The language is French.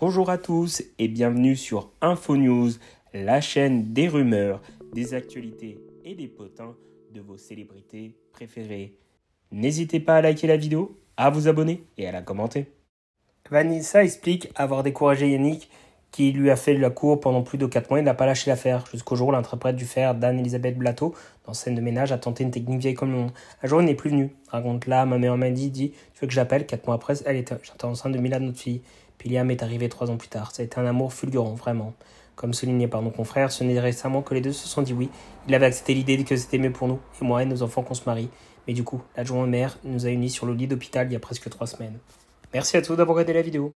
Bonjour à tous et bienvenue sur InfoNews, la chaîne des rumeurs, des actualités et des potins de vos célébrités préférées. N'hésitez pas à liker la vidéo, à vous abonner et à la commenter. Vanessa explique avoir découragé Yannick qui lui a fait la cour pendant plus de 4 mois et n'a pas lâché l'affaire, jusqu'au jour où l'interprète du fer d'Anne-Elisabeth Blateau, dans Scène de ménage, a tenté une technique vieille comme le monde. Un jour, il n'est plus venu. Raconte là, ma mère m'a dit, dit, tu veux que j'appelle 4 mois après, elle était, j'étais enceinte de Mila, notre fille. Piliam est arrivé 3 ans plus tard. Ça a été un amour fulgurant, vraiment. Comme souligné par nos confrères, ce n'est récemment que les deux se sont dit oui. Il avait accepté l'idée que c'était mieux pour nous, et moi et nos enfants qu'on se marie. Mais du coup, l'adjoint mère nous a unis sur le lit d'hôpital il y a presque trois semaines. Merci à tous d'avoir regardé la vidéo.